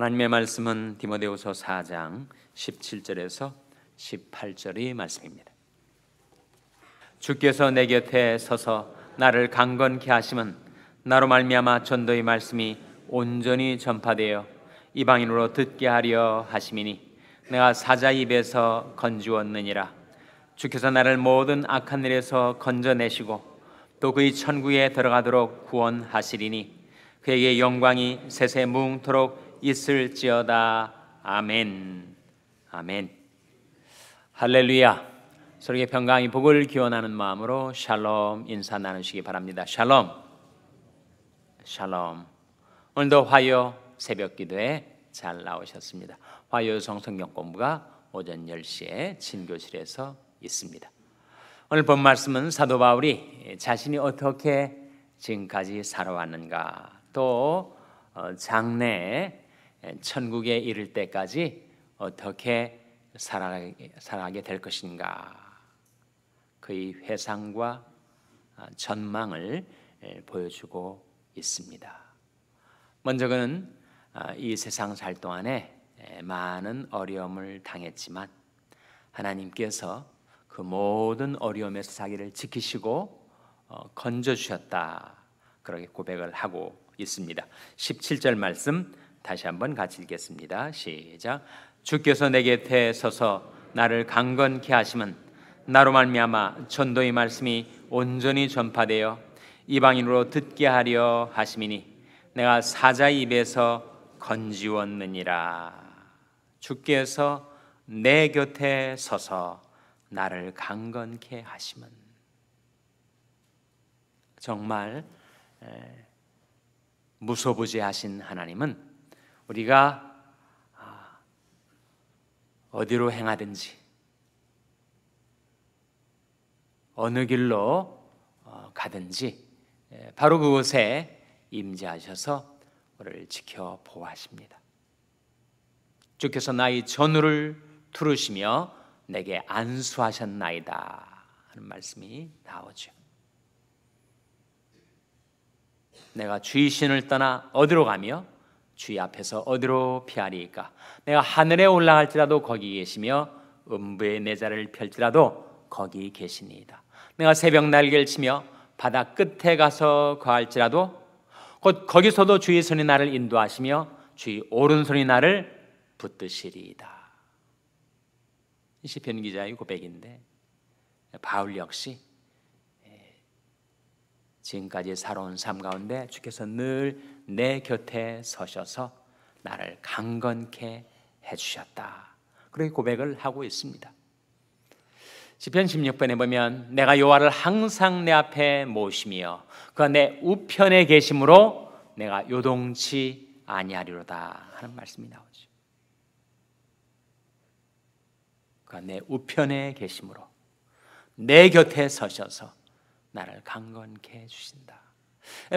하나님의 말씀은 디모데후서 4장 17절에서 18절의 말씀입니다. 주께서 내 곁에 서서 나를 강건케 하심은 나로 말미암아 전도의 말씀이 온전히 전파되어 이방인으로 듣게 하려 하심이니 내가 사자 입에서 건지었느니라 주께서 나를 모든 악한 일에서 건져내시고 또 그의 천국에 들어가도록 구원하시리니 그에게 영광이 세세 무토록 있을지어다. 아멘. 아멘. 할렐루야. 서로에게 평강이 복을 기원하는 마음으로 샬롬 인사 나누시기 바랍니다. 샬롬. 샬롬. 오늘도 화요 새벽 기도에 잘 나오셨습니다. 화요 성성경 공부가 오전 10시에 진교실에서 있습니다. 오늘 본 말씀은 사도 바울이 자신이 어떻게 지금까지 살아왔는가 또 어, 장래에 천국에 이를 때까지 어떻게 살아가게, 될 것인가 그의 회상과 아, 전망을 보여주고 있습니다. 먼저 그는 아, 이 세상 살 동안에 많은 어려움을 당했지만 하나님께서 그 모든 어려움에서 자기를 지키시고 어, 건져 주셨다 그렇게 고백을 하고 있습니다. 17절 말씀 다시 한번 같이 읽겠습니다. 시작. 주께서 내 곁에 서서 나를 강건케 하심은 나로 말미암아 전도의 말씀이 온전히 전파되어 이방인으로 듣게 하려 하심이니 내가 사자 입에서 건지웠느니라. 주께서 내 곁에 서서 나를 강건케 하심은 정말 무소부지하신 하나님은 우리가 아, 어디로 행하든지 어느 길로 어, 가든지 예, 바로 그곳에 임재하셔서 우리를 지켜 보호하십니다. 주께서 나의 전우를 두르시며 내게 안수하셨나이다 하는 말씀이 나오죠. 내가 주의 신을 떠나 어디로 가며 주의 앞에서 어디로 피하리까? 내가 하늘에 올라갈지라도 거기 계시며 음부의 내 자를 펼지라도 거기 계시니이다. 내가 새벽 날개를 치며 바다 끝에 가서 거할지라도 곧 거기서도 주의 손이 나를 인도하시며 주의 오른손이 나를 붙드시리이다. 시편 기자의 고백인데 바울 역시 지금까지 살아온 삶 가운데 주께서 늘 내 곁에 서셔서 나를 강건케 해주셨다. 그런 고백을 하고 있습니다. 시편 16편에 보면 내가 여호를 항상 내 앞에 모시며 그가 내 우편에 계심으로 내가 요동치 아니하리로다 하는 말씀이 나오죠. 그가 내 우편에 계심으로 내 곁에 서셔서 나를 강건케 해주신다.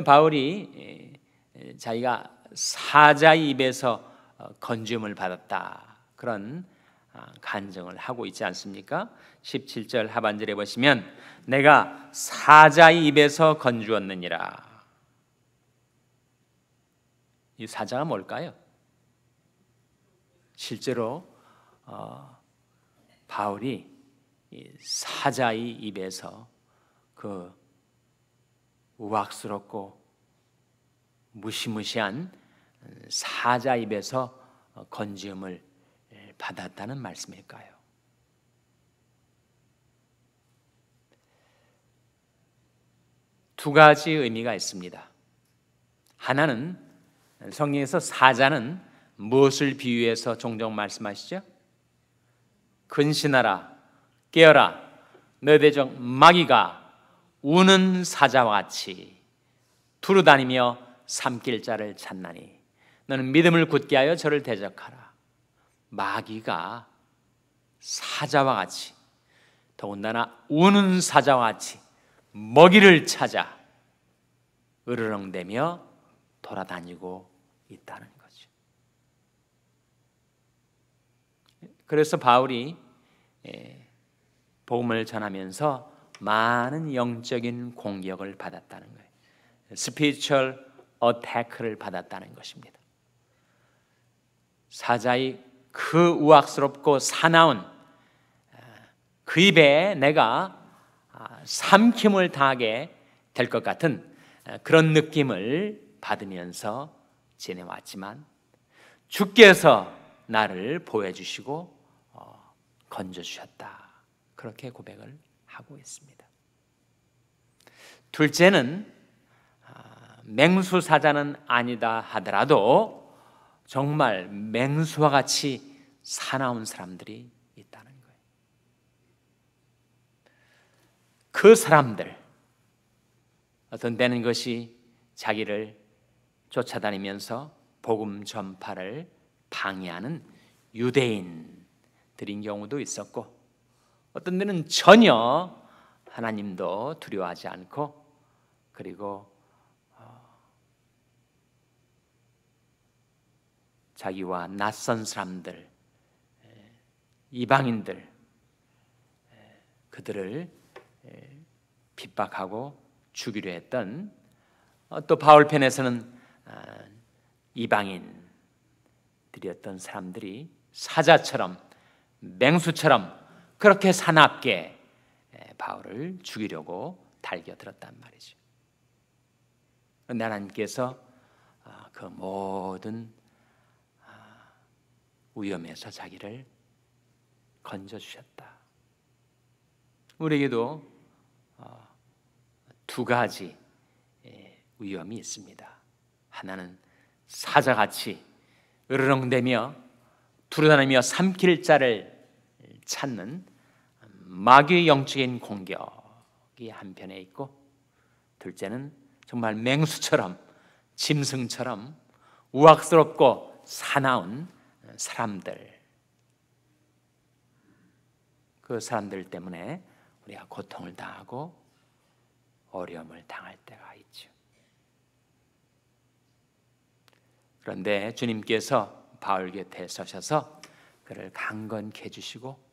바울이 예, 예, 자기가 사자 입에서 어, 건지을 받았다. 그런 아, 간증을 하고 있지 않습니까? 17절 하반절에 보시면 내가 사자 입에서 건주었느니라. 이 사자가 뭘까요? 실제로 어, 바울이 사자의 입에서 그 우악스럽고 무시무시한 사자 입에서 건지음을 예, 받았다는 말씀일까요? 두 가지 의미가 있습니다. 하나는 성경에서 사자는 무엇을 비유해서 종종 말씀하시죠? 근신하라, 깨어라, 너희들 중 마귀가 우는 사자와 같이 두루다니며 삼킬 자를 찾나니 너는 믿음을 굳게 하여 저를 대적하라. 마귀가 사자와 같이 더군다나 우는 사자와 같이 먹이를 찾아 으르렁대며 돌아다니고 있다는 거죠. 그래서 바울이 예, 복음을 전하면서 많은 영적인 공격을 받았다는 거예요. 스피처얼 어태크를 받았다는 것입니다. 사자의 그 우악스럽고 사나운 아, 그 입에 내가 아, 삼킴을 당하게 될 것 같은 아, 그런 느낌을 받으면서 지내왔지만 주께서 나를 보여주시고 어, 건져주셨다. 그렇게 고백을 하고 있습니다. 둘째는 아, 맹수사자는 아니다 하더라도 정말 맹수와 같이 사나운 사람들이 있다는 거예요. 그 사람들, 어떤 때는 것이 자기를 쫓아다니면서 복음 전파를 방해하는 유대인들인 경우도 있었고, 어떤 데는 전혀 하나님도 두려워하지 않고 그리고 어, 자기와 낯선 사람들, 이방인들, 그들을 핍박하고 죽이려 했던 어, 또 바울편에서는 아, 이방인들이었던 사람들이 사자처럼 맹수처럼 그렇게 사납게 바울을 죽이려고 달겨들었단 말이죠. 그런데 하나님께서 아, 그 모든 아, 위험에서 자기를 건져주셨다. 우리에게도 어, 두 가지 위험이 있습니다. 하나는 사자같이 으르렁대며 두루다니며 삼킬 자를 찾는 마귀의 영적인 공격이 한편에 있고 둘째는 정말 맹수처럼 짐승처럼 우악스럽고 사나운 사람들 그 사람들 때문에 우리가 고통을 당하고 어려움을 당할 때가 있죠. 그런데 주님께서 바울곁에 서셔서 그를 강건케 해주시고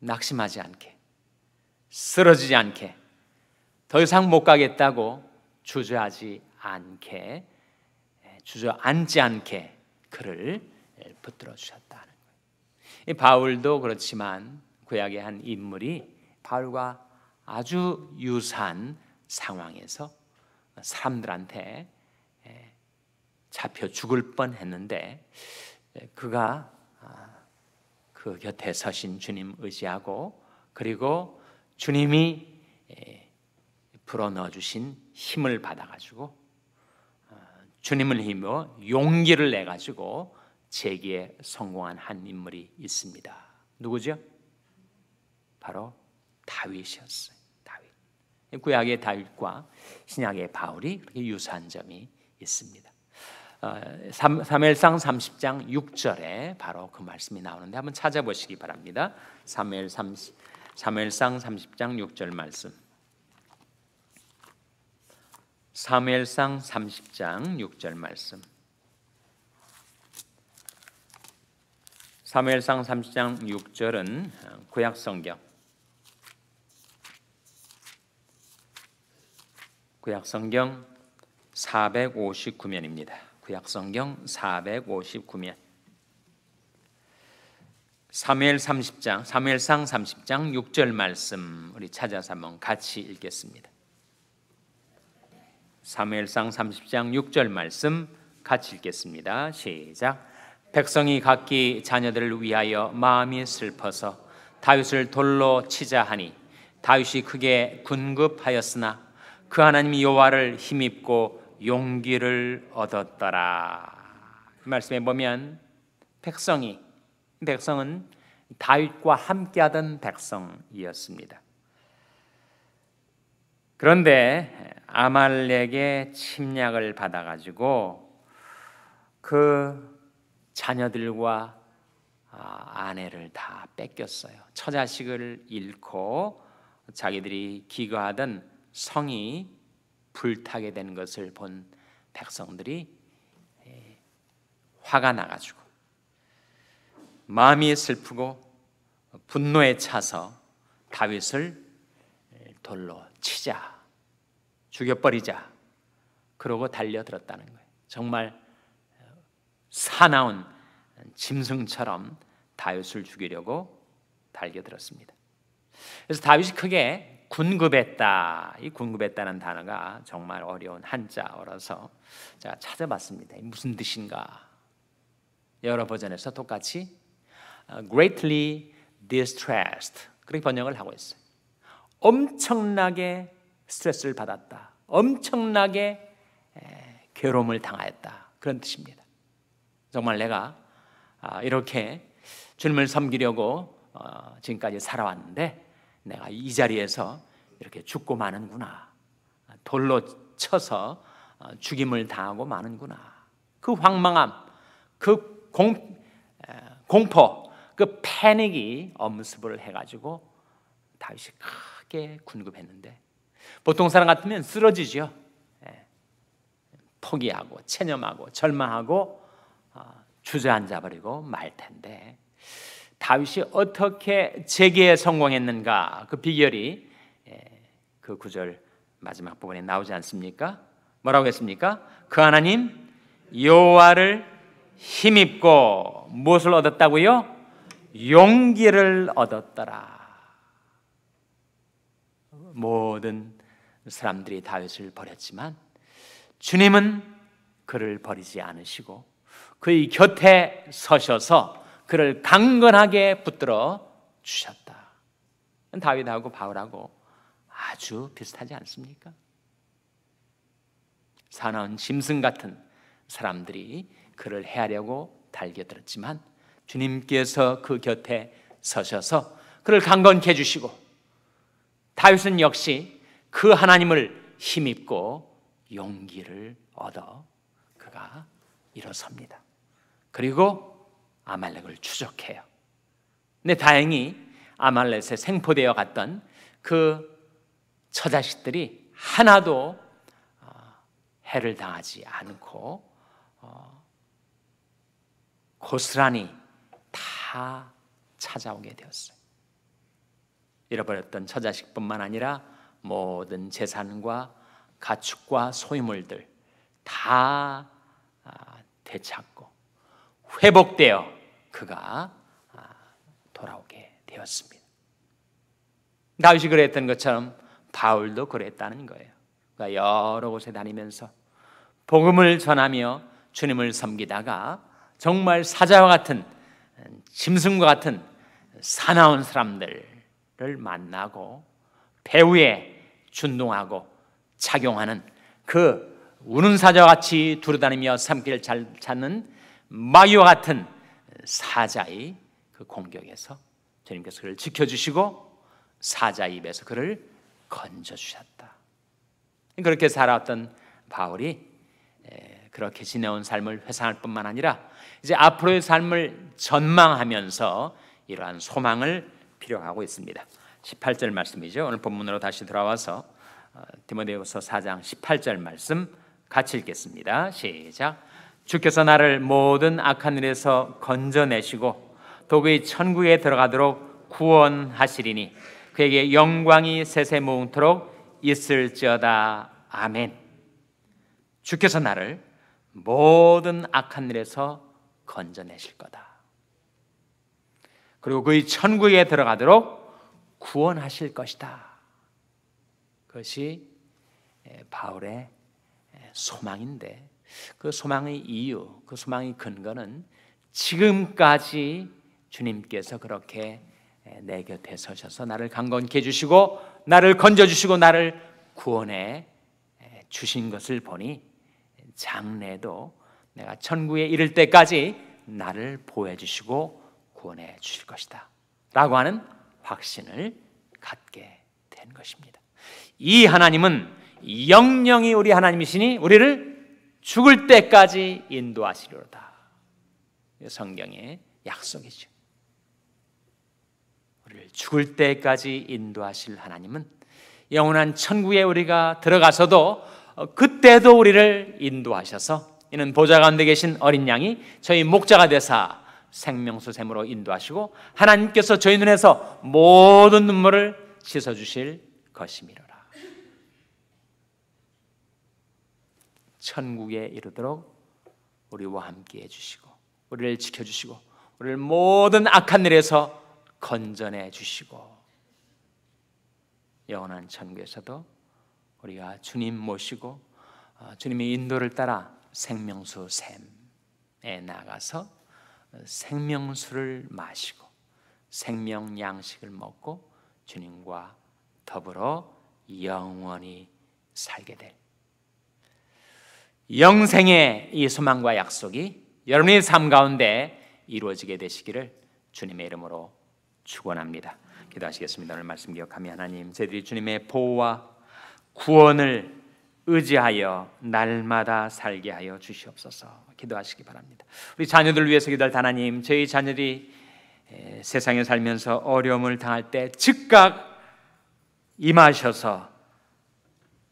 낙심하지 않게, 쓰러지지 않게, 더 이상 못 가겠다고 주저하지 않게, 예, 주저앉지 않게 그를 붙들어 주셨다는 거예요. 바울도 그렇지만 구약의 한 인물이 바울과 아주 유사한 상황에서 사람들한테 예, 잡혀 죽을 뻔했는데 예, 그가 아, 그 곁에 서신 주님 의지하고 그리고 주님이 불어넣어 주신 힘을 받아가지고 어, 주님을 힘어 용기를 내 가지고 재기에 성공한 한 인물이 있습니다. 누구죠? 바로 다윗이었어요. 다윗. 구약의 다윗과 신약의 바울이 그렇게 유사한 점이 있습니다. 사무엘상 30장 6절에 바로 그 말씀이 나오는데 한번 찾아보시기 바랍니다. 사무엘 사무엘상 30장 6절 말씀. 사무엘상 30장 6절 말씀. 사무엘상 30장 6절은 어, 구약 성경 구약 성경 459면입니다. 구약성경 그 459면 사무 30장, 사무상 30장 6절 말씀 우리 찾아서 한번 같이 읽겠습니다. 3일상 30장 6절 말씀 같이 읽겠습니다. 시작. 백성이 각기 자녀들을 위하여 마음이 슬퍼서 다윗을 돌로 치자 하니 다윗이 크게 군급하였으나 그 하나님 여호와를 힘입고 용기를 얻었더라. 말씀에 보면 백성이 백성은 다윗과 함께하던 백성이었습니다. 그런데 아말렉의 침략을 받아가지고 그 자녀들과 아, 아내를 다 뺏겼어요. 처자식을 잃고 자기들이 기거하던 성이 불타게 되는 것을 본 백성들이 예, 화가 나가지고 마음이 슬프고 분노에 차서 다윗을 예, 돌로 치자 죽여버리자 그러고 달려들었다는 거예요. 정말 어, 사나운 짐승처럼 다윗을 죽이려고 달려들었습니다. 그래서 다윗이 크게 군급했다. 이 군급했다는 단어가 정말 어려운 한자어라서 제가 찾아봤습니다. 무슨 뜻인가? 여러 버전에서 똑같이 어, greatly distressed 그렇게 번역을 하고 있어요. 엄청나게 스트레스를 받았다. 엄청나게 괴로움을 당하였다. 그런 뜻입니다. 정말 내가 아, 이렇게 주님을 섬기려고 어, 지금까지 살아왔는데 내가 이 자리에서 이렇게 죽고 마는구나. 돌로 쳐서 어, 죽임을 당하고 마는구나. 그 황망함, 그 공, 공포, 그 패닉이 엄습을 해가지고 다윗이 크게 군급했는데 보통 사람 같으면 쓰러지죠. 예. 포기하고 체념하고 절망하고 어, 주저앉아 버리고 말 텐데 다윗이 어떻게 재기에 성공했는가 그 비결이 예, 그 구절 마지막 부분에 나오지 않습니까? 뭐라고 했습니까? 그 하나님 여호와를 힘입고 무엇을 얻었다고요? 용기를 얻었더라. 모든 사람들이 다윗을 버렸지만 주님은 그를 버리지 않으시고 그의 곁에 서셔서 그를 강건하게 붙들어 주셨다. 다윗하고 바울하고 아주 비슷하지 않습니까? 사나운 짐승 같은 사람들이 그를 해하려고 달겨들었지만 주님께서 그 곁에 서셔서 그를 강건케 해주시고 다윗은 역시 그 하나님을 힘입고 용기를 얻어 그가 일어섭니다. 그리고 아말렉을 추적해요. 근데 다행히 아말렉에 생포되어 갔던 그 처자식들이 하나도 어, 해를 당하지 않고 어, 고스란히 다 찾아오게 되었어요. 잃어버렸던 처자식뿐만 아니라 모든 재산과 가축과 소유물들 다 아, 되찾고 회복되어 그가 아, 돌아오게 되었습니다. 다윗이 그랬던 것처럼 바울도 그랬다는 거예요. 그러 여러 곳에 다니면서 복음을 전하며 주님을 섬기다가 정말 사자와 같은 짐승과 같은 사나운 사람들을 만나고 배우에 준동하고 착용하는 그 우는 사자와 같이 두루다니며 삼길잘 찾는 마귀와 같은 사자의 그 공격에서 주님께서 그를 지켜주시고 사자 입에서 그를 건져주셨다. 그렇게 살아왔던 바울이 그렇게 지내온 삶을 회상할 뿐만 아니라 이제 앞으로의 삶을 전망하면서 이러한 소망을 필요하고 있습니다. 18절 말씀이죠. 오늘 본문으로 다시 돌아와서 어, 디모데후서 4장 18절 말씀 같이 읽겠습니다. 시작. 주께서 나를 모든 악한 일에서 건져내시고 독의 천국에 들어가도록 구원하시리니 그에게 영광이 세세 모음토록 있을지어다 아멘. 주께서 나를 모든 악한 일에서 건져내실 거다. 그리고 그의 천국에 들어가도록 구원하실 것이다. 그것이 바울의 소망인데 그 소망의 이유, 그 소망의 근거는 지금까지 주님께서 그렇게 내 곁에 서셔서 나를 강건케 해주시고 나를 건져주시고 나를 구원해 주신 것을 보니 장래도 내가 천국에 이를 때까지 나를 보호해주시고 구원해 주실 것이다 라고 하는 확신을 갖게 된 것입니다 이 하나님은 영영이 우리 하나님이시니 우리를 죽을 때까지 인도하시리로다. 성경의 약속이죠. 우리를 죽을 때까지 인도하실 하나님은 영원한 천국에 우리가 들어가서도 그때도 우리를 인도하셔서 이는 보좌 가운데 계신 어린 양이 저희 목자가 되사 생명수 샘으로 인도하시고 하나님께서 저희 눈에서 모든 눈물을 씻어 주실 것이니라. 천국에 이르도록 우리와 함께 해주시고 우리를 지켜주시고 우리를 모든 악한 일에서 건전해 주시고 영원한 천국에서도 우리가 주님 모시고 어, 주님의 인도를 따라 생명수 샘에 나가서 생명수를 마시고 생명 양식을 먹고 주님과 더불어 영원히 살게 될 영생의 이 소망과 약속이 여러분의 삶 가운데 이루어지게 되시기를 주님의 이름으로 축원합니다. 기도하시겠습니다. 오늘 말씀 기억하며 하나님, 저희들이 주님의 보호와 구원을 의지하여 날마다 살게 하여 주시옵소서. 기도하시기 바랍니다. 우리 자녀들 위해서 기도할 하나님, 저희 자녀들이 세상에 살면서 어려움을 당할 때 즉각 임하셔서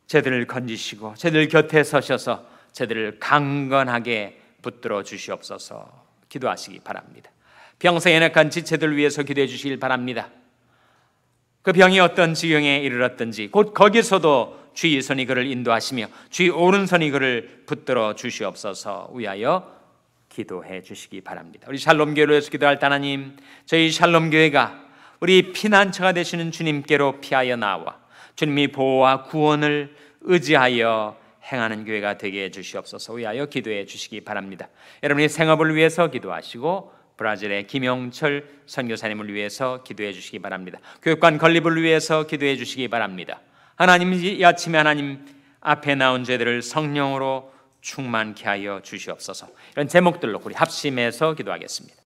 제들을 건지시고 제들 곁에 서셔서 저들을 강건하게 붙들어 주시옵소서 기도하시기 바랍니다. 병세 연약한 지체들 위해서 기도해 주시길 바랍니다. 그 병이 어떤 지경에 이르렀든지 곧 거기서도 주의 손이 그를 인도하시며 주의 오른손이 그를 붙들어 주시옵소서 위하여 기도해 주시기 바랍니다. 우리 샬롬교회로 해서 기도할 하나님, 저희 샬롬교회가 우리 피난처가 되시는 주님께로 피하여 나와 주님이 보호와 구원을 의지하여 행하는 교회가 되게 해 주시옵소서 위하여 기도해 주시기 바랍니다. 여러분의 생업을 위해서 기도하시고 브라질의 김영철 선교사님을 위해서 기도해 주시기 바랍니다. 교육관 건립을 위해서 기도해 주시기 바랍니다. 하나님 이 아침에 하나님 앞에 나온 죄들을 성령으로 충만케 하여 주시옵소서. 이런 제목들로 우리 합심해서 기도하겠습니다.